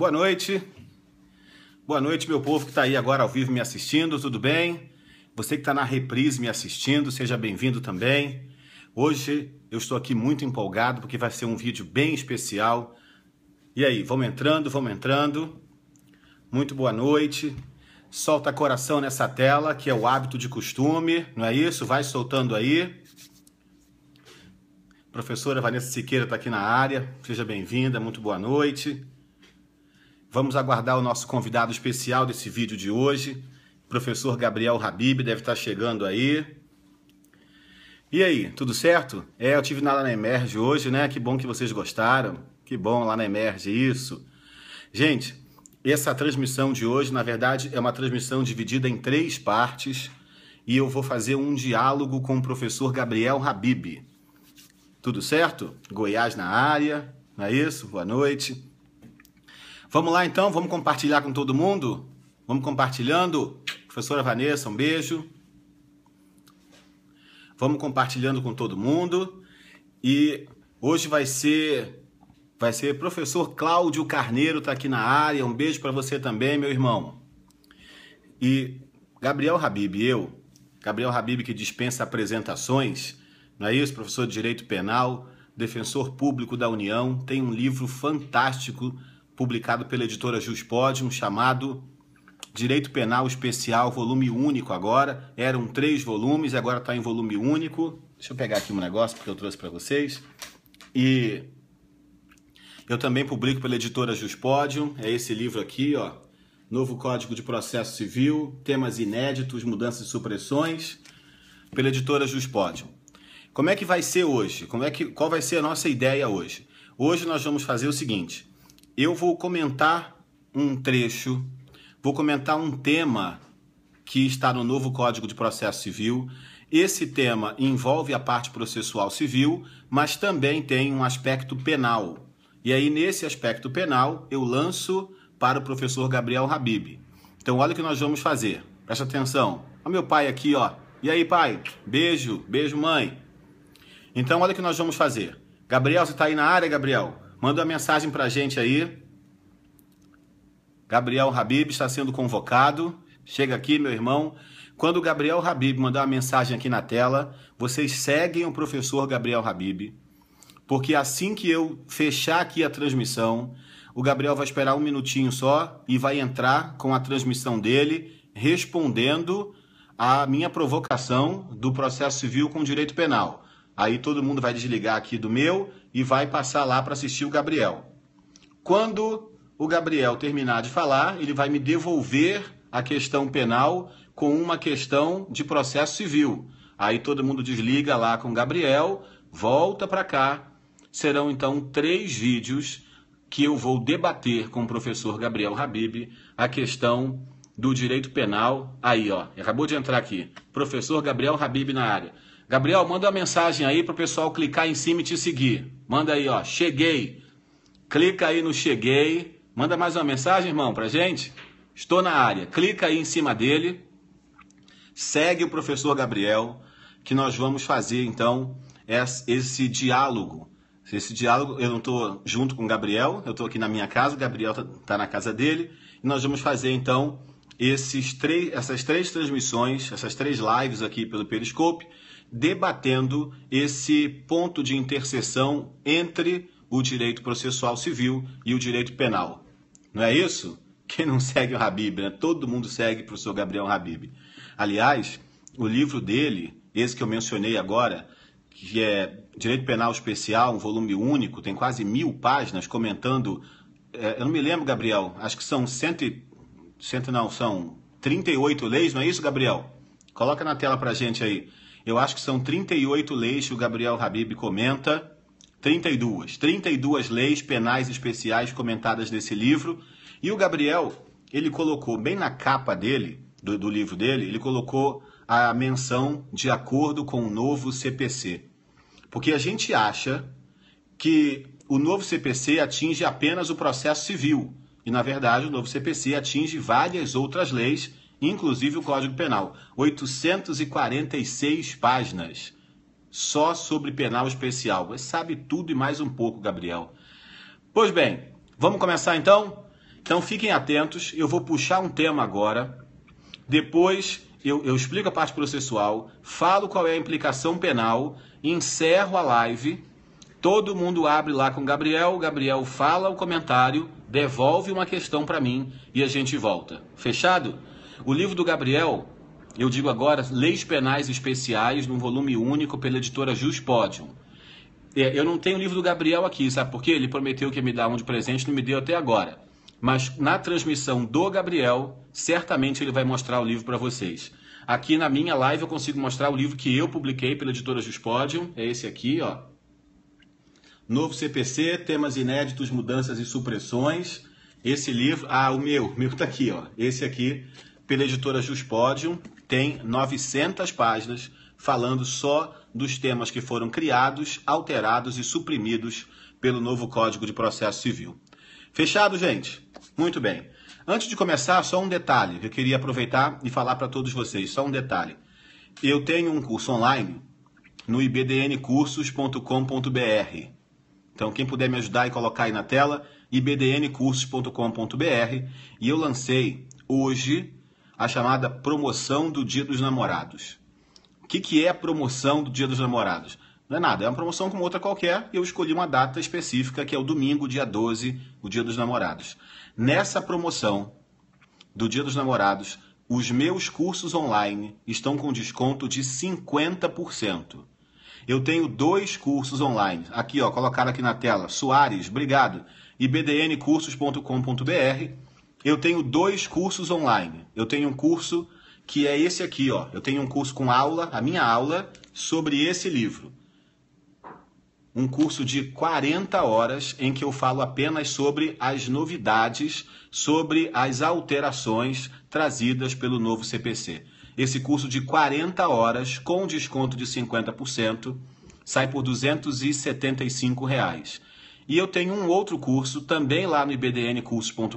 Boa noite. Boa noite, meu povo que está aí agora ao vivo me assistindo, tudo bem? Você que está na reprise me assistindo, seja bem-vindo também. Hoje eu estou aqui muito empolgado porque vai ser um vídeo bem especial. E aí, vamos entrando, vamos entrando. Muito boa noite. Solta coração nessa tela, que é o hábito de costume, não é isso? Vai soltando aí. Professora Vanessa Siqueira está aqui na área. Seja bem-vinda, muito boa noite. Vamos aguardar o nosso convidado especial desse vídeo de hoje, professor Gabriel Habib, deve estar chegando aí. E aí, tudo certo? É, eu tive na Emerge hoje, né? Que bom que vocês gostaram. Que bom lá na Emerge isso. Gente, essa transmissão de hoje, na verdade, é uma transmissão dividida em três partes e eu vou fazer um diálogo com o professor Gabriel Habib. Tudo certo? Goiás na área, não é isso? Boa noite. Vamos lá então, vamos compartilhar com todo mundo? Vamos compartilhando? Professora Vanessa, um beijo. Vamos compartilhando com todo mundo. E hoje vai ser vai ser professor Cláudio Carneiro tá aqui na área. Um beijo para você também, meu irmão. E Gabriel Habib eu, Gabriel Habib que dispensa apresentações, não é isso? Professor de Direito Penal, defensor público da União, tem um livro fantástico publicado pela editora Juspódium, chamado Direito Penal Especial, volume único agora. Eram três volumes, agora está em volume único. Deixa eu pegar aqui um negócio porque eu trouxe para vocês. E eu também publico pela editora Juspódium, é esse livro aqui, ó. Novo Código de Processo Civil, temas inéditos, mudanças e supressões, pela editora Juspódium. Como é que vai ser hoje? Como é que qual vai ser a nossa ideia hoje? Hoje nós vamos fazer o seguinte: eu vou comentar um trecho, vou comentar um tema que está no novo Código de Processo Civil. Esse tema envolve a parte processual civil, mas também tem um aspecto penal. E aí, nesse aspecto penal, eu lanço para o professor Gabriel Habib. Então, olha o que nós vamos fazer. Presta atenção. Olha meu pai aqui, ó. E aí, pai? Beijo, beijo, mãe. Então, olha o que nós vamos fazer. Gabriel, você está aí na área, Gabriel? Manda uma mensagem para a gente aí. Gabriel Habib está sendo convocado. Chega aqui, meu irmão. Quando o Gabriel Habib mandar uma mensagem aqui na tela, vocês seguem o professor Gabriel Habib, porque assim que eu fechar aqui a transmissão, o Gabriel vai esperar um minutinho só e vai entrar com a transmissão dele, respondendo a minha provocação do processo civil com direito penal. Aí todo mundo vai desligar aqui do meu e vai passar lá para assistir o Gabriel. Quando o Gabriel terminar de falar, ele vai me devolver a questão penal com uma questão de processo civil. Aí todo mundo desliga lá com o Gabriel, volta para cá. Serão então três vídeos que eu vou debater com o professor Gabriel Habib a questão do direito penal. Aí, ó, acabou de entrar aqui. Professor Gabriel Habib na área. Gabriel, manda uma mensagem aí para o pessoal clicar em cima e te seguir. Manda aí, ó, cheguei. Clica aí no cheguei. Manda mais uma mensagem, irmão, pra gente. Estou na área. Clica aí em cima dele. Segue o professor Gabriel, que nós vamos fazer então esse diálogo. Esse diálogo, eu não estou junto com o Gabriel, eu estou aqui na minha casa, o Gabriel está tá na casa dele, e nós vamos fazer então esses três, essas três transmissões, essas três lives aqui pelo Periscope, debatendo esse ponto de interseção entre o direito processual civil e o direito penal. Não é isso? Quem não segue o Habib, né? Todo mundo segue o professor Gabriel Habib. Aliás, o livro dele, esse que eu mencionei agora, que é Direito Penal Especial, um volume único, tem quase mil páginas comentando. É, eu não me lembro, Gabriel, acho que são cento, e, cento não, são 38 leis, não é isso, Gabriel? Coloca na tela pra gente aí. Eu acho que são 38 leis que o Gabriel Habib comenta. 32. 32 leis penais especiais comentadas nesse livro. E o Gabriel, ele colocou bem na capa dele, do, do livro dele, ele colocou a menção de acordo com o novo CPC. Porque a gente acha que o novo CPC atinge apenas o processo civil. E, na verdade, o novo CPC atinge várias outras leis inclusive o Código Penal. 846 páginas só sobre penal especial. Você sabe tudo e mais um pouco, Gabriel. Pois bem, vamos começar então? Então fiquem atentos, eu vou puxar um tema agora. Depois eu, eu explico a parte processual, falo qual é a implicação penal, encerro a live. Todo mundo abre lá com o Gabriel, Gabriel fala o comentário, devolve uma questão para mim e a gente volta. Fechado? O livro do Gabriel, eu digo agora, Leis Penais Especiais, num volume único pela editora Jus Podium. É, eu não tenho o livro do Gabriel aqui, sabe por quê? Ele prometeu que ia me dar um de presente, não me deu até agora. Mas na transmissão do Gabriel, certamente ele vai mostrar o livro para vocês. Aqui na minha live eu consigo mostrar o livro que eu publiquei pela editora Juspodium, é esse aqui, ó. Novo CPC, temas inéditos, mudanças e supressões. Esse livro, ah, o meu, o meu tá aqui, ó. Esse aqui pela editora Juspodium, tem 900 páginas falando só dos temas que foram criados, alterados e suprimidos pelo novo Código de Processo Civil. Fechado, gente? Muito bem. Antes de começar, só um detalhe que eu queria aproveitar e falar para todos vocês, só um detalhe. Eu tenho um curso online no ibdncursos.com.br. Então, quem puder me ajudar e colocar aí na tela, ibdncursos.com.br, e eu lancei hoje a chamada promoção do Dia dos Namorados. O que, que é a promoção do Dia dos Namorados? Não é nada, é uma promoção como outra qualquer e eu escolhi uma data específica que é o domingo, dia 12, o Dia dos Namorados. Nessa promoção do Dia dos Namorados, os meus cursos online estão com desconto de 50%. Eu tenho dois cursos online. Aqui, ó, colocaram aqui na tela. Soares, obrigado. E bdncursos.com.br eu tenho dois cursos online. Eu tenho um curso que é esse aqui, ó. Eu tenho um curso com aula, a minha aula, sobre esse livro. Um curso de 40 horas em que eu falo apenas sobre as novidades, sobre as alterações trazidas pelo novo CPC. Esse curso de 40 horas, com desconto de 50%, sai por R$ 275. Reais. E eu tenho um outro curso também lá no ibdncursos.com.br,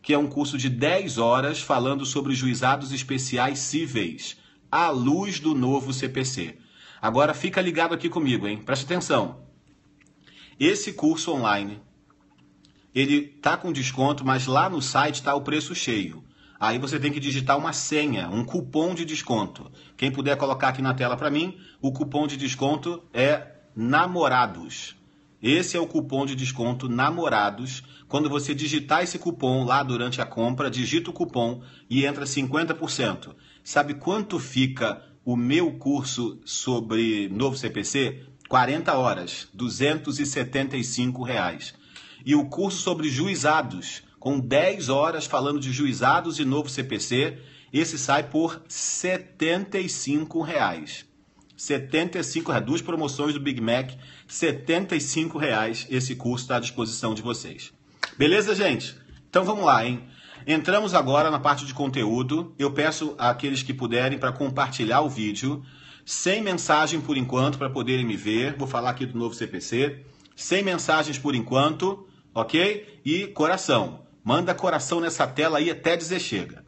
que é um curso de 10 horas falando sobre juizados especiais cíveis, à luz do novo CPC. Agora fica ligado aqui comigo, hein? Presta atenção. Esse curso online, ele tá com desconto, mas lá no site tá o preço cheio. Aí você tem que digitar uma senha, um cupom de desconto. Quem puder colocar aqui na tela para mim, o cupom de desconto é namorados. Esse é o cupom de desconto Namorados. Quando você digitar esse cupom lá durante a compra, digita o cupom e entra 50%. Sabe quanto fica o meu curso sobre novo CPC? 40 horas, 275 reais. E o curso sobre juizados, com 10 horas falando de juizados e novo CPC, esse sai por R$ 75 reais. 75 reais, duas promoções do Big Mac, 75 reais esse curso está à disposição de vocês. Beleza, gente? Então vamos lá, hein? Entramos agora na parte de conteúdo. Eu peço àqueles que puderem para compartilhar o vídeo, sem mensagem por enquanto para poderem me ver. Vou falar aqui do novo CPC, sem mensagens por enquanto, ok? E coração. Manda coração nessa tela aí até dizer chega.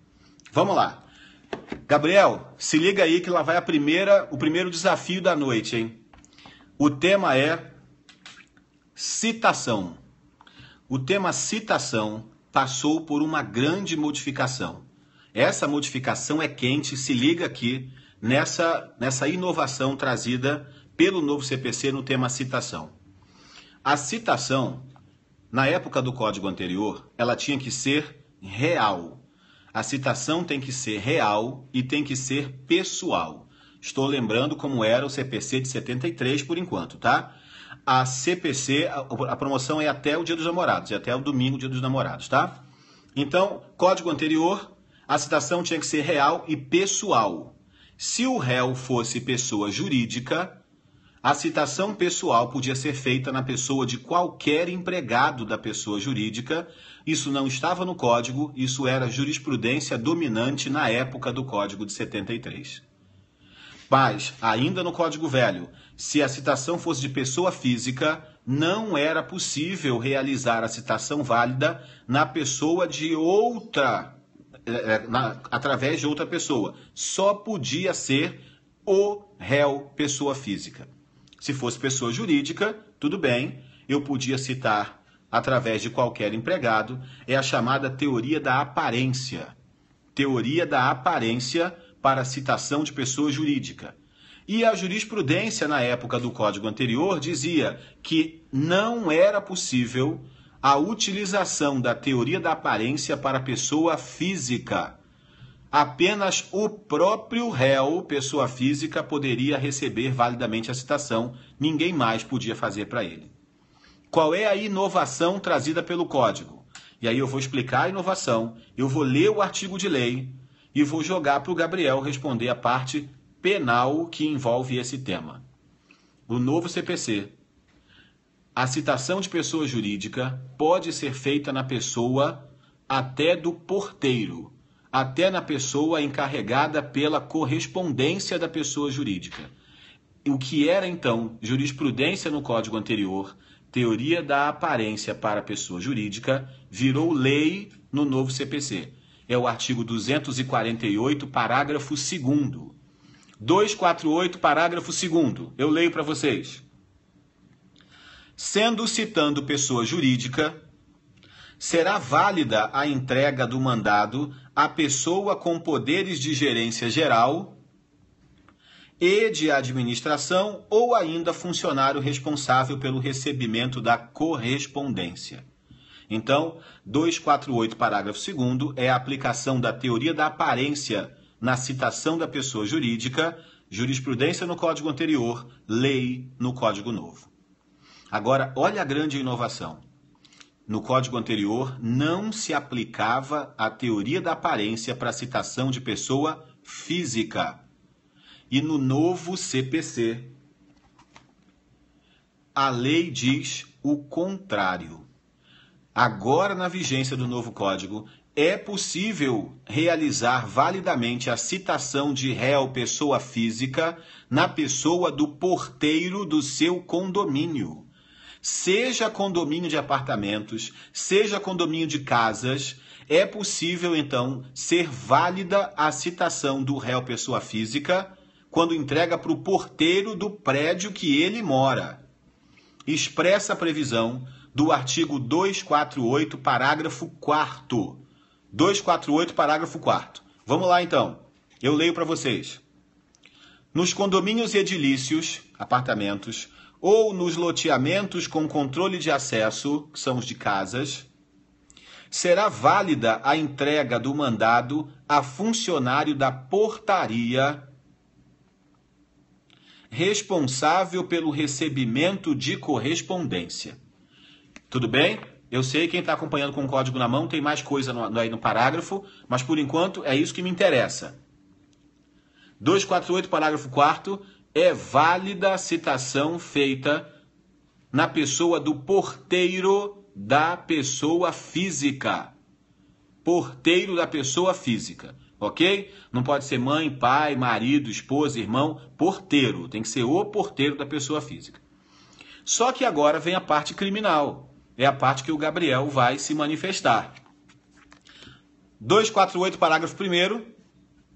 Vamos lá. Gabriel, se liga aí que lá vai a primeira, o primeiro desafio da noite, hein? O tema é citação. O tema citação passou por uma grande modificação. Essa modificação é quente, se liga aqui nessa nessa inovação trazida pelo novo CPC no tema citação. A citação, na época do código anterior, ela tinha que ser real. A citação tem que ser real e tem que ser pessoal. Estou lembrando como era o CPC de 73 por enquanto, tá? A CPC, a promoção é até o Dia dos Namorados, é até o domingo, Dia dos Namorados, tá? Então, código anterior, a citação tinha que ser real e pessoal. Se o réu fosse pessoa jurídica, a citação pessoal podia ser feita na pessoa de qualquer empregado da pessoa jurídica. Isso não estava no código, isso era jurisprudência dominante na época do Código de 73. Mas, ainda no Código Velho, se a citação fosse de pessoa física, não era possível realizar a citação válida na pessoa de outra, é, é, na, através de outra pessoa. Só podia ser o réu pessoa física. Se fosse pessoa jurídica, tudo bem, eu podia citar através de qualquer empregado, é a chamada teoria da aparência. Teoria da aparência para citação de pessoa jurídica. E a jurisprudência na época do código anterior dizia que não era possível a utilização da teoria da aparência para pessoa física apenas o próprio réu, pessoa física, poderia receber validamente a citação, ninguém mais podia fazer para ele. Qual é a inovação trazida pelo código? E aí eu vou explicar a inovação, eu vou ler o artigo de lei e vou jogar para o Gabriel responder a parte penal que envolve esse tema. O novo CPC. A citação de pessoa jurídica pode ser feita na pessoa até do porteiro, até na pessoa encarregada pela correspondência da pessoa jurídica. O que era então jurisprudência no código anterior, teoria da aparência para a pessoa jurídica, virou lei no novo CPC. É o artigo 248, parágrafo 2. 248, parágrafo 2. Eu leio para vocês. Sendo citando pessoa jurídica, será válida a entrega do mandado à pessoa com poderes de gerência geral e de administração ou ainda funcionário responsável pelo recebimento da correspondência. Então, 248, parágrafo 2 é a aplicação da teoria da aparência na citação da pessoa jurídica, jurisprudência no código anterior, lei no código novo. Agora, olha a grande inovação no código anterior, não se aplicava a teoria da aparência para citação de pessoa física. E no novo CPC, a lei diz o contrário. Agora, na vigência do novo código, é possível realizar validamente a citação de réu pessoa física na pessoa do porteiro do seu condomínio seja condomínio de apartamentos, seja condomínio de casas, é possível então ser válida a citação do réu pessoa física quando entrega para o porteiro do prédio que ele mora. Expressa a previsão do artigo 248, parágrafo 4. 248, parágrafo 4. Vamos lá então. Eu leio para vocês. Nos condomínios edilícios, apartamentos, ou nos loteamentos com controle de acesso, que são os de casas, será válida a entrega do mandado a funcionário da portaria responsável pelo recebimento de correspondência. Tudo bem? Eu sei quem está acompanhando com o código na mão tem mais coisa no, no, aí no parágrafo, mas por enquanto é isso que me interessa. 248, parágrafo 4 é válida a citação feita na pessoa do porteiro da pessoa física. Porteiro da pessoa física, ok? Não pode ser mãe, pai, marido, esposa, irmão, porteiro. Tem que ser o porteiro da pessoa física. Só que agora vem a parte criminal. É a parte que o Gabriel vai se manifestar. 248, parágrafo 1.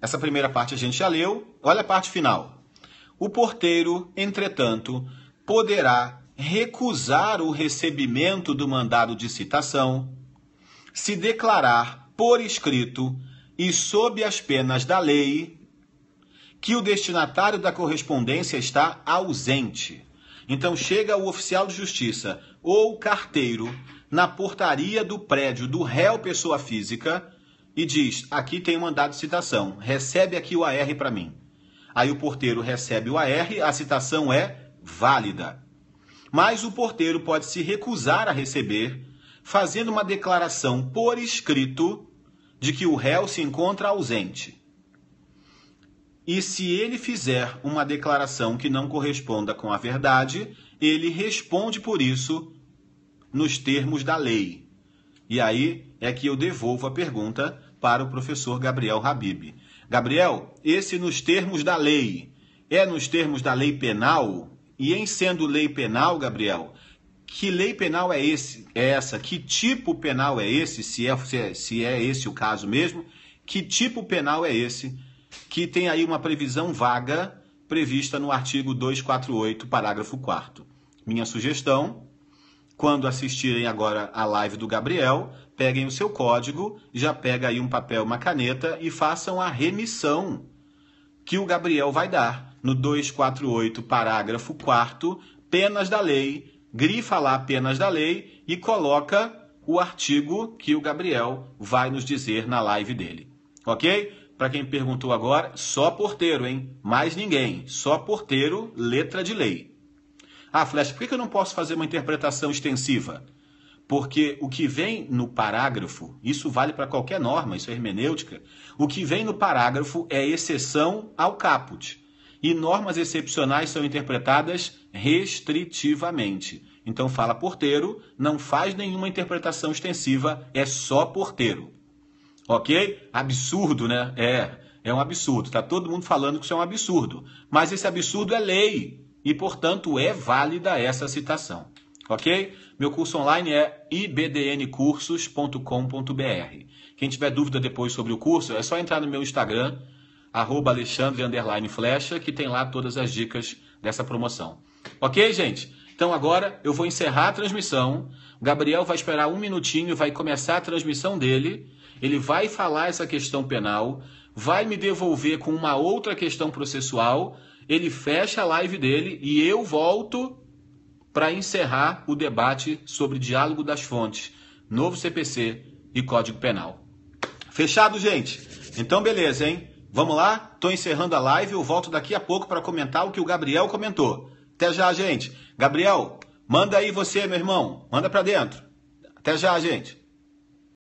Essa primeira parte a gente já leu. Olha a parte final. O porteiro, entretanto, poderá recusar o recebimento do mandado de citação, se declarar por escrito e sob as penas da lei que o destinatário da correspondência está ausente. Então chega o oficial de justiça ou carteiro na portaria do prédio do réu pessoa física e diz: "Aqui tem um mandado de citação, recebe aqui o AR para mim". Aí o porteiro recebe o AR, a citação é válida. Mas o porteiro pode se recusar a receber, fazendo uma declaração por escrito de que o réu se encontra ausente. E se ele fizer uma declaração que não corresponda com a verdade, ele responde por isso nos termos da lei. E aí é que eu devolvo a pergunta para o professor Gabriel Habib. Gabriel, esse nos termos da lei é nos termos da lei penal? E em sendo lei penal, Gabriel, que lei penal é, esse, é essa? Que tipo penal é esse? Se é, se é, se é esse o caso mesmo, que tipo penal é esse? Que tem aí uma previsão vaga prevista no artigo 248, parágrafo 4. Minha sugestão quando assistirem agora a live do Gabriel, peguem o seu código, já pega aí um papel, uma caneta e façam a remissão que o Gabriel vai dar no 248, parágrafo 4 penas da lei, grifa lá penas da lei e coloca o artigo que o Gabriel vai nos dizer na live dele. OK? Para quem perguntou agora, só porteiro, hein? Mais ninguém, só porteiro, letra de lei. Ah, flash, por que eu não posso fazer uma interpretação extensiva? Porque o que vem no parágrafo, isso vale para qualquer norma, isso é hermenêutica, o que vem no parágrafo é exceção ao caput. E normas excepcionais são interpretadas restritivamente. Então fala porteiro, não faz nenhuma interpretação extensiva, é só porteiro. Ok? Absurdo, né? É, é um absurdo. Tá todo mundo falando que isso é um absurdo. Mas esse absurdo é lei e, portanto, é válida essa citação. Ok? Meu curso online é ibdncursos.com.br. Quem tiver dúvida depois sobre o curso, é só entrar no meu Instagram, arroba Alexandre Flecha, que tem lá todas as dicas dessa promoção. Ok, gente? Então agora eu vou encerrar a transmissão. O Gabriel vai esperar um minutinho, vai começar a transmissão dele. Ele vai falar essa questão penal, vai me devolver com uma outra questão processual ele fecha a live dele e eu volto para encerrar o debate sobre diálogo das fontes, novo CPC e Código Penal. Fechado, gente? Então, beleza, hein? Vamos lá? Estou encerrando a live. Eu volto daqui a pouco para comentar o que o Gabriel comentou. Até já, gente. Gabriel, manda aí você, meu irmão. Manda para dentro. Até já, gente.